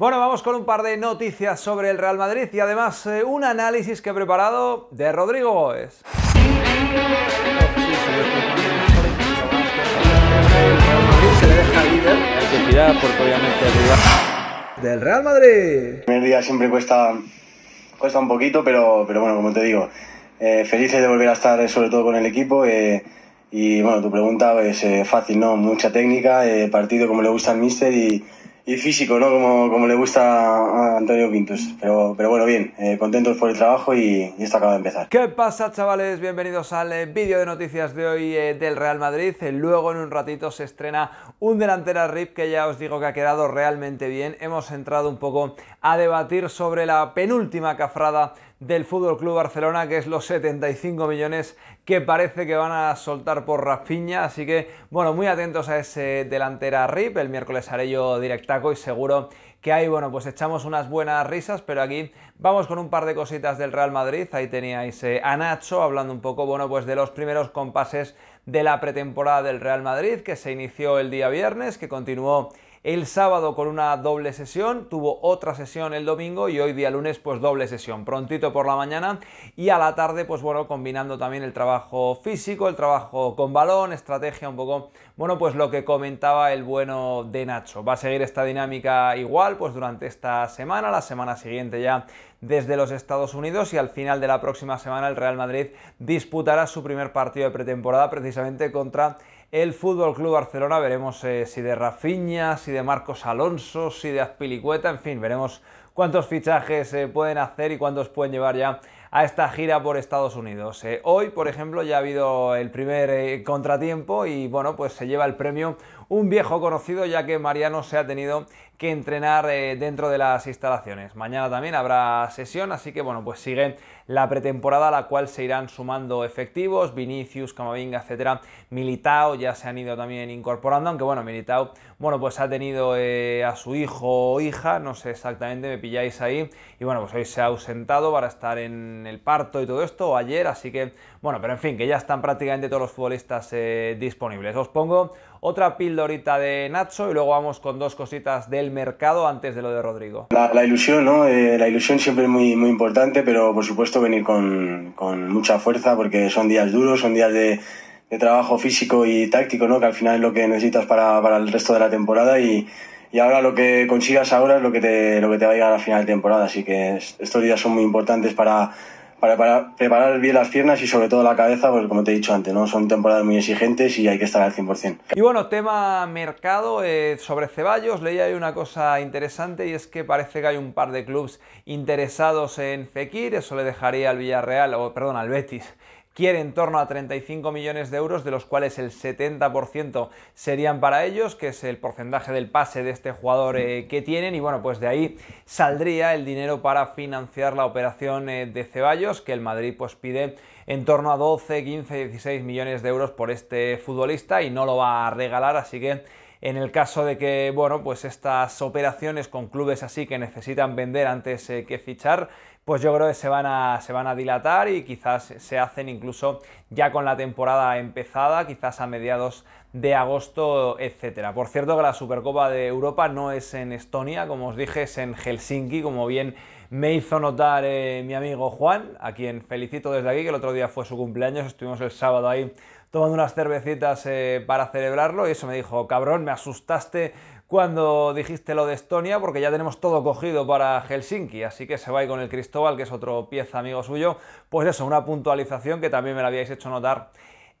Bueno, vamos con un par de noticias sobre el Real Madrid y además eh, un análisis que he preparado de Rodrigo Goes. Del Real Madrid. El primer día siempre cuesta, cuesta un poquito, pero, pero bueno, como te digo, eh, felices de volver a estar eh, sobre todo con el equipo. Eh, y bueno, tu pregunta es fácil, ¿no? Mucha técnica, partido como le gusta al míster y, y físico, ¿no? Como, como le gusta a Antonio Quintus. Pero, pero bueno, bien, eh, contentos por el trabajo y, esto acaba de empezar. ¿Qué pasa, chavales? Bienvenidos al eh, vídeo de noticias de hoy eh, del Real Madrid. luego, en un ratito, se estrena un delantera RIP que ya os digo que ha quedado realmente bien. Hemos entrado un poco a debatir sobre la penúltima cafrada del Fútbol Club Barcelona, que es los 75 millones que parece que van a soltar por Rafiña. Así que, bueno, muy atentos a ese delantera RIP. El miércoles haré yo directaco y seguro que ahí, bueno, pues echamos unas buenas risas, pero aquí vamos con un par de cositas del Real Madrid. Ahí teníais eh, a Nacho hablando un poco, bueno, pues de los primeros compases de la pretemporada del Real Madrid, que se inició el día viernes, que continuó el sábado con una doble sesión, tuvo otra sesión el domingo y hoy día lunes pues doble sesión, prontito por la mañana y a la tarde pues bueno, combinando también el trabajo físico, el trabajo con balón, estrategia un poco, bueno pues lo que comentaba el bueno de Nacho. Va a seguir esta dinámica igual pues durante esta semana, la semana siguiente ya desde los Estados Unidos y al final de la próxima semana el Real Madrid disputará su primer partido de pretemporada precisamente contra el Fútbol Club Barcelona. Veremos eh, si de Rafinha, si de Marcos Alonso, si de Azpilicueta, en fin, veremos cuántos fichajes se eh, pueden hacer y cuántos pueden llevar ya a esta gira por Estados Unidos. Eh. hoy, por ejemplo, ya ha habido el primer contratiempo y bueno, pues se lleva el premio un viejo conocido ya que Mariano se ha tenido que entrenar eh, dentro de las instalaciones. Mañana también habrá sesión, así que bueno, pues sigue la pretemporada a la cual se irán sumando efectivos, Vinicius, Camavinga, etcétera, Militao ya se han ido también incorporando, aunque bueno, Militao, bueno, pues ha tenido eh, a su hijo o hija, no sé exactamente, me pilláis ahí, y bueno, pues hoy se ha ausentado para estar en el parto y todo esto, o ayer, así que bueno, pero en fin, que ya están prácticamente todos los futbolistas eh, disponibles. Os pongo otra pildorita de Nacho y luego vamos con dos cositas del mercado antes de lo de Rodrigo. La, ilusión, ¿no? Eh, la ilusión siempre es muy, muy importante, pero por supuesto venir con, con mucha fuerza porque son días duros, son días de, trabajo físico y táctico, ¿no? Que al final es lo que necesitas para, para el resto de la temporada y, y ahora lo que consigas ahora es lo que te, lo que te va a llegar a final de temporada. Así que estos días son muy importantes para para, preparar bien las piernas y sobre todo la cabeza, porque como te he dicho antes, ¿no? son temporadas muy exigentes y hay que estar al 100%. Y bueno, tema mercado, eh, sobre Ceballos leía ahí una cosa interesante y es que parece que hay un par de clubes interesados en Fekir, eso le dejaría al Villarreal, o perdón, al Betis, quiere en torno a 35 millones de euros, de los cuales el 70% serían para ellos, que es el porcentaje del pase de este jugador eh, que tienen. Y bueno, pues de ahí saldría el dinero para financiar la operación eh, de Ceballos, que el Madrid pues pide en torno a 12, 15, 16 millones de euros por este futbolista y no lo va a regalar, así que en el caso de que, bueno, pues estas operaciones con clubes así que necesitan vender antes eh, que fichar, pues yo creo que se van a, se van a dilatar y quizás se hacen incluso ya con la temporada empezada, quizás a mediados de agosto, etcétera. Por cierto que la Supercopa de Europa no es en Estonia, como os dije, es en Helsinki, como bien me hizo notar eh, mi amigo Juan, a quien felicito desde aquí, que el otro día fue su cumpleaños, estuvimos el sábado ahí tomando unas cervecitas eh, para celebrarlo y eso me dijo, cabrón, me asustaste cuando dijiste lo de Estonia, porque ya tenemos todo cogido para Helsinki, así que se va ahí con el Cristóbal, que es otro pieza amigo suyo. Pues eso, una puntualización que también me la habíais hecho notar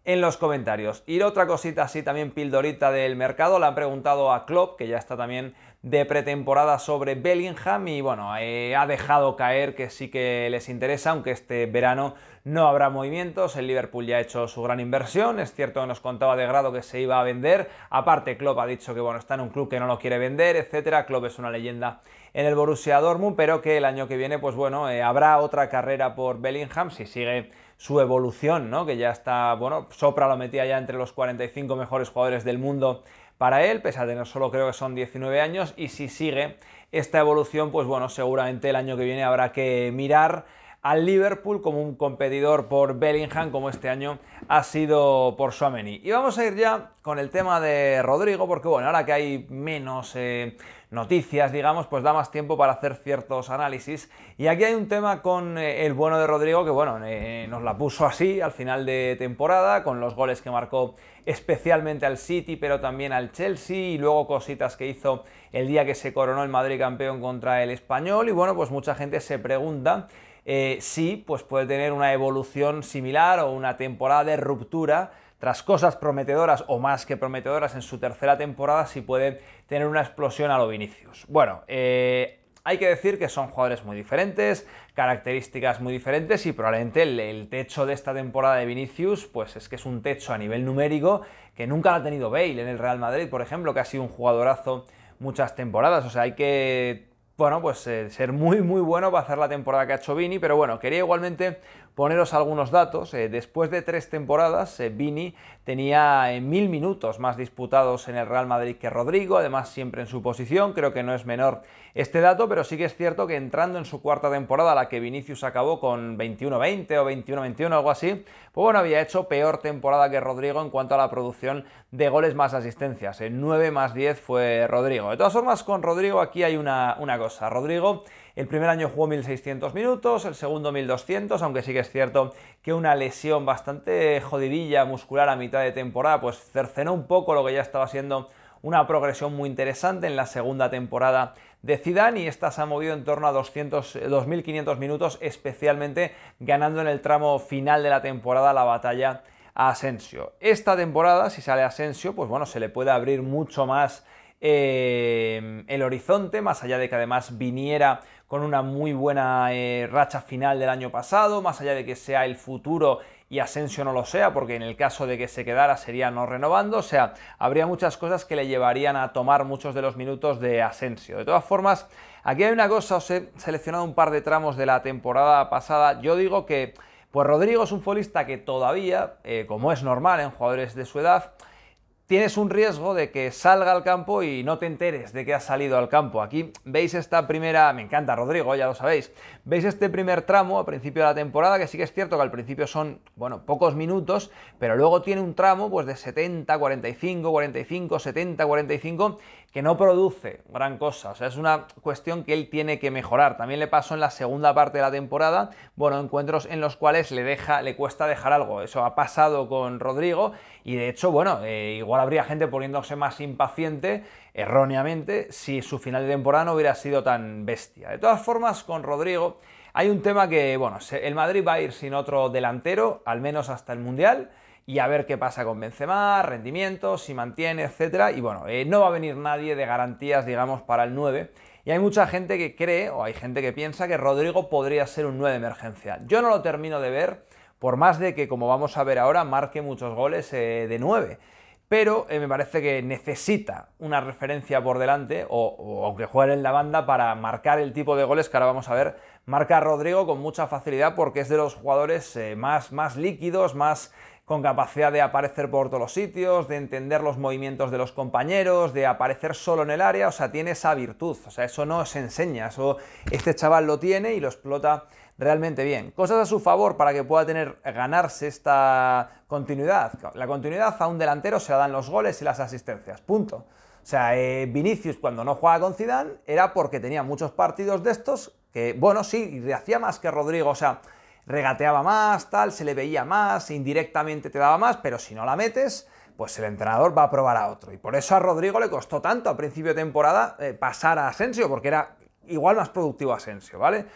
en los comentarios. Y otra cosita así también pildorita del mercado, la han preguntado a Klopp, que ya está también de pretemporada sobre Bellingham y bueno, eh, ha dejado caer que sí que les interesa, aunque este verano no habrá movimientos, el Liverpool ya ha hecho su gran inversión, es cierto que nos contaba de grado que se iba a vender, aparte Klopp ha dicho que bueno, está en un club que no lo quiere vender, etcétera, Klopp es una leyenda en el Borussia Dortmund, pero que el año que viene pues bueno, eh, habrá otra carrera por Bellingham si sigue su evolución, ¿no? Que ya está, bueno, Sopra lo metía ya entre los 45 mejores jugadores del mundo para él, pese a tener solo creo que son 19 años, y si sigue esta evolución, pues bueno, seguramente el año que viene habrá que mirar al Liverpool como un competidor por Bellingham, como este año ha sido por Suameni. Y vamos a ir ya con el tema de Rodrigo, porque bueno, ahora que hay menos eh, noticias, digamos, pues da más tiempo para hacer ciertos análisis. Y aquí hay un tema con eh, el bueno de Rodrigo, que bueno, eh, nos la puso así al final de temporada, con los goles que marcó especialmente al City, pero también al Chelsea, y luego cositas que hizo el día que se coronó el Madrid campeón contra el Español. Y bueno, pues mucha gente se pregunta eh, sí, pues puede tener una evolución similar o una temporada de ruptura tras cosas prometedoras o más que prometedoras en su tercera temporada, si puede tener una explosión a lo Vinicius. Bueno, eh, hay que decir que son jugadores muy diferentes, características muy diferentes y probablemente el, techo de esta temporada de Vinicius, pues es que es un techo a nivel numérico que nunca ha tenido Bale en el Real Madrid, por ejemplo, que ha sido un jugadorazo muchas temporadas. O sea, hay que bueno, pues eh, ser muy muy bueno para hacer la temporada que ha hecho Vini, pero bueno, quería igualmente poneros algunos datos. Eh, después de tres temporadas, eh, Vini tenía mil minutos más disputados en el Real Madrid que Rodrigo, además siempre en su posición, creo que no es menor este dato, pero sí que es cierto que entrando en su cuarta temporada, la que Vinicius acabó con 21-20 o 21-21, algo así, pues bueno, había hecho peor temporada que Rodrigo en cuanto a la producción de goles más asistencias. En 9 más 10 fue Rodrigo. De todas formas, con Rodrigo aquí hay una cosa a Rodrigo. El primer año jugó 1.600 minutos, el segundo 1.200, aunque sí que es cierto que una lesión bastante jodidilla muscular a mitad de temporada, pues cercenó un poco lo que ya estaba siendo una progresión muy interesante en la segunda temporada de Zidane y esta se ha movido en torno a 2.500 minutos, especialmente ganando en el tramo final de la temporada la batalla a Asensio. Esta temporada, si sale Asensio, pues bueno, se le puede abrir mucho más Em, el horizonte, más allá de que además viniera con una muy buena eh, racha final del año pasado, más allá de que sea el futuro y Asensio no lo sea, porque en el caso de que se quedara sería no renovando, o sea, habría muchas cosas que le llevarían a tomar muchos de los minutos de Asensio. De todas formas, aquí hay una cosa, os he seleccionado un par de tramos de la temporada pasada, yo digo que, pues Rodrigo es un futbolista que todavía, eh, como es normal en jugadores de su edad, tienes un riesgo de que salga al campo y no te enteres de que has salido al campo. Aquí veis esta primera, me encanta Rodrigo, ya lo sabéis, veis este primer tramo a principio de la temporada, que sí que es cierto que al principio son, bueno, pocos minutos, pero luego tiene un tramo pues de 70, 45, 45, 70, 45, que no produce gran cosa. O sea, es una cuestión que él tiene que mejorar. También le pasó en la segunda parte de la temporada, bueno, encuentros en los cuales le, deja, le cuesta dejar algo. Eso ha pasado con Rodrigo y de hecho, bueno, eh, igual habría gente poniéndose más impaciente, erróneamente, si su final de temporada no hubiera sido tan bestia. De todas formas, con Rodrigo hay un tema que, bueno, el Madrid va a ir sin otro delantero, al menos hasta el Mundial y a ver qué pasa con Benzema, rendimiento, si mantiene, etcétera. Y bueno, eh, no va a venir nadie de garantías, digamos, para el 9. Y hay mucha gente que cree, o hay gente que piensa, que Rodrigo podría ser un 9 de emergencia. Yo no lo termino de ver, por más de que, como vamos a ver ahora, marque muchos goles eh, de 9. Pero eh, me parece que necesita una referencia por delante, o, aunque juegue en la banda, para marcar el tipo de goles que ahora vamos a ver. Marca Rodrigo con mucha facilidad porque es de los jugadores más, más líquidos, más con capacidad de aparecer por todos los sitios, de entender los movimientos de los compañeros, de aparecer solo en el área, o sea, tiene esa virtud, o sea, eso no se enseña, eso este chaval lo tiene y lo explota realmente bien. Cosas a su favor para que pueda tener eh, ganarse esta continuidad. La continuidad a un delantero se la dan los goles y las asistencias, punto. O sea, eh, Vinicius cuando no jugaba con Zidane era porque tenía muchos partidos de estos que, bueno, sí, y hacía más que Rodrigo, o sea, regateaba más, tal, se le veía más, indirectamente te daba más, pero si no la metes, pues el entrenador va a probar a otro. Y por eso a Rodrigo le costó tanto a principio de temporada eh, pasar a Asensio, porque era igual más productivo Asensio, ¿vale?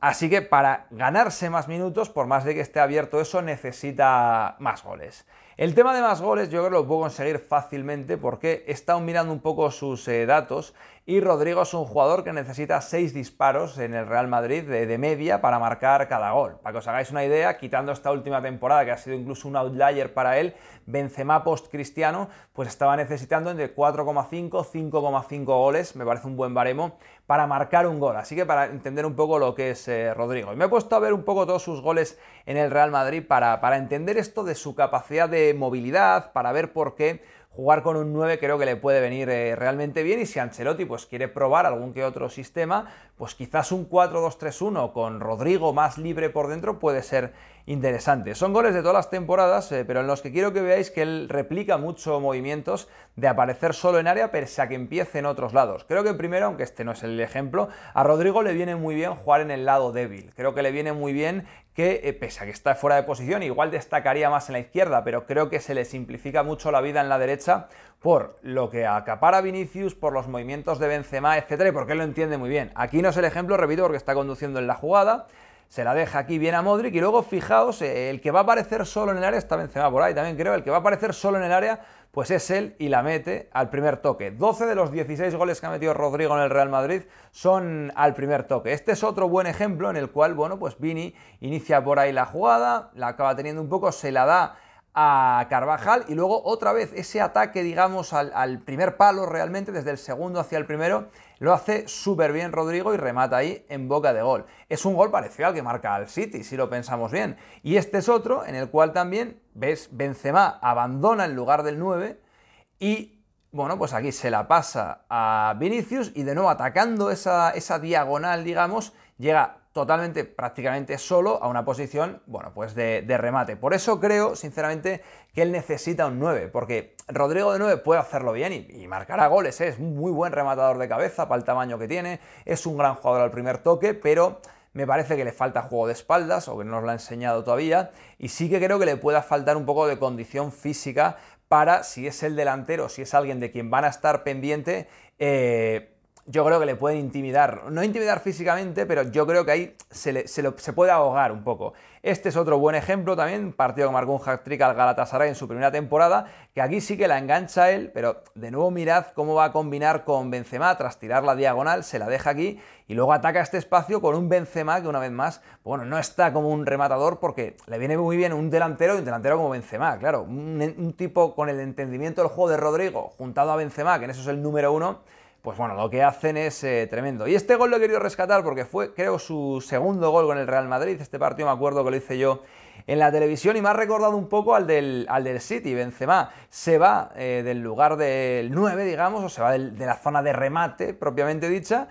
Así que para ganarse más minutos, por más de que esté abierto eso, necesita más goles. El tema de más goles yo creo que lo puedo conseguir fácilmente porque he estado mirando un poco sus eh, datos y Rodrigo es un jugador que necesita 6 disparos en el Real Madrid de, media para marcar cada gol. Para que os hagáis una idea, quitando esta última temporada que ha sido incluso un outlier para él, Benzema post Cristiano, pues estaba necesitando entre 4,5 5,5 goles, me parece un buen baremo, para marcar un gol. Así que para entender un poco lo que es eh, Rodrigo. Y me he puesto a ver un poco todos sus goles en el Real Madrid para, para entender esto de su capacidad de movilidad, para ver por qué jugar con un 9 creo que le puede venir eh, realmente bien y si Ancelotti pues quiere probar algún que otro sistema, pues quizás un 4-2-3-1 con Rodrigo más libre por dentro puede ser interesante. Son goles de todas las temporadas, eh, pero en los que quiero que veáis que él replica mucho movimientos de aparecer solo en área, pese a que empiece en otros lados. Creo que primero, aunque este no es el ejemplo, a Rodrigo le viene muy bien jugar en el lado débil. Creo que le viene muy bien que eh, pese a que está fuera de posición, igual destacaría más en la izquierda, pero creo que se le simplifica mucho la vida en la derecha por lo que acapara Vinicius, por los movimientos de Benzema, etcétera, y porque él lo entiende muy bien. Aquí no es el ejemplo, repito, porque está conduciendo en la jugada, se la deja aquí bien a Modric y luego fijaos, eh, el que va a aparecer solo en el área, está Benzema por ahí también creo, el que va a aparecer solo en el área pues es él y la mete al primer toque. 12 de los 16 goles que ha metido Rodrigo en el Real Madrid son al primer toque. Este es otro buen ejemplo en el cual, bueno, pues Vini inicia por ahí la jugada, la acaba teniendo un poco, se la da a Carvajal y luego otra vez ese ataque, digamos, al, primer palo realmente, desde el segundo hacia el primero, lo hace súper bien Rodrigo y remata ahí en boca de gol. Es un gol parecido al que marca al City, si lo pensamos bien. Y este es otro en el cual también, ves, Benzema abandona el lugar del 9 y bueno, pues aquí se la pasa a Vinicius y de nuevo atacando esa, esa, diagonal, digamos, llega totalmente, prácticamente solo a una posición, bueno, pues de, remate. Por eso creo, sinceramente, que él necesita un 9, porque Rodrigo de 9 puede hacerlo bien y, marcar marcará goles, ¿eh? es un muy buen rematador de cabeza para el tamaño que tiene, es un gran jugador al primer toque, pero me parece que le falta juego de espaldas, o que no nos lo ha enseñado todavía, y sí que creo que le pueda faltar un poco de condición física para, si es el delantero, si es alguien de quien van a estar pendiente, eh, yo creo que le pueden intimidar. No intimidar físicamente, pero yo creo que ahí se, puede ahogar un poco. Este es otro buen ejemplo también, partido con marcó un trick al Galatasaray en su primera temporada, que aquí sí que la engancha él, pero de nuevo mirad cómo va a combinar con Benzema tras tirar la diagonal, se la deja aquí y luego ataca este espacio con un Benzema que una vez más, bueno, no está como un rematador porque le viene muy bien un delantero y un delantero como Benzema, claro, un tipo con el entendimiento del juego de Rodrigo juntado a Benzema, que en eso es el número uno, pues bueno, lo que hacen es eh, tremendo. Y este gol lo he querido rescatar porque fue, creo, su segundo gol con el Real Madrid. Este partido me acuerdo que lo hice yo en la televisión y me ha recordado un poco al del, al del City. Benzema se va eh, del lugar del 9, digamos, o se va de la zona de remate propiamente dicha.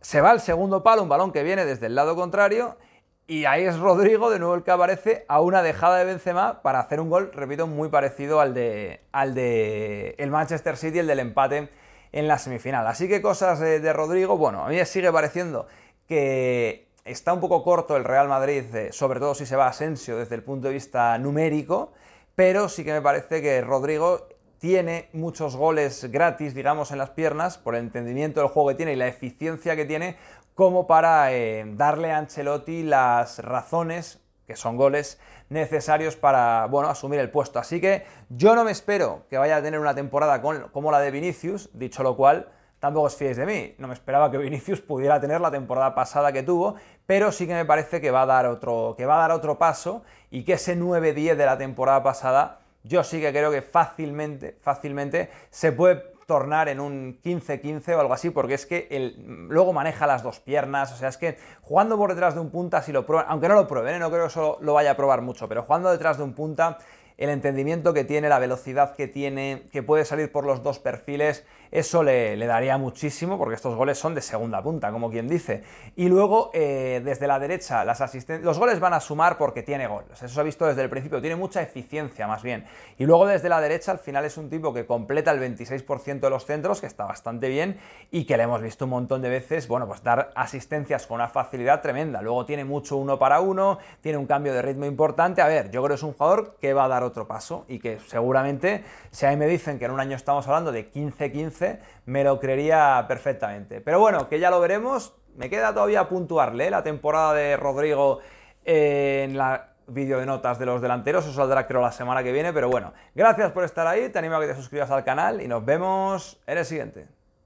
Se va al segundo palo, un balón que viene desde el lado contrario. Y ahí es Rodrigo, de nuevo el que aparece, a una dejada de Benzema para hacer un gol, repito, muy parecido al de, al de el Manchester City, el del empate en la semifinal. Así que cosas de, Rodrigo, bueno, a mí me sigue pareciendo que está un poco corto el Real Madrid, eh, sobre todo si se va a Asensio desde el punto de vista numérico, pero sí que me parece que Rodrigo tiene muchos goles gratis, digamos, en las piernas, por el entendimiento del juego que tiene y la eficiencia que tiene, como para eh, darle a Ancelotti las razones que son goles necesarios para, bueno, asumir el puesto. Así que yo no me espero que vaya a tener una temporada como la de Vinicius, dicho lo cual, tampoco os fiéis de mí. No me esperaba que Vinicius pudiera tener la temporada pasada que tuvo, pero sí que me parece que va a dar otro, que va a dar otro paso y que ese 9-10 de la temporada pasada, yo sí que creo que fácilmente, fácilmente se puede tornar en un 15-15 o algo así, porque es que luego maneja las dos piernas, o sea, es que jugando por detrás de un punta, si lo prueban, aunque no lo pruebe, ¿eh? no creo que eso lo vaya a probar mucho, pero jugando detrás de un punta, el entendimiento que tiene, la velocidad que tiene, que puede salir por los dos perfiles, eso le, daría muchísimo porque estos goles son de segunda punta, como quien dice. Y luego, eh, desde la derecha, las los goles van a sumar porque tiene goles. Eso se ha visto desde el principio, tiene mucha eficiencia más bien. Y luego desde la derecha, al final es un tipo que completa el 26% de los centros, que está bastante bien y que le hemos visto un montón de veces, bueno, pues dar asistencias con una facilidad tremenda. Luego tiene mucho uno para uno, tiene un cambio de ritmo importante. A ver, yo creo que es un jugador que va a dar otro paso y que seguramente, si ahí me dicen que en un año estamos hablando de 15-15, me lo creería perfectamente. Pero bueno, que ya lo veremos. Me queda todavía puntuarle la temporada de Rodrigo eh, en la vídeo de notas de los delanteros, eso saldrá creo la semana que viene, pero bueno, gracias por estar ahí, te animo a que te suscribas al canal y nos vemos en el siguiente.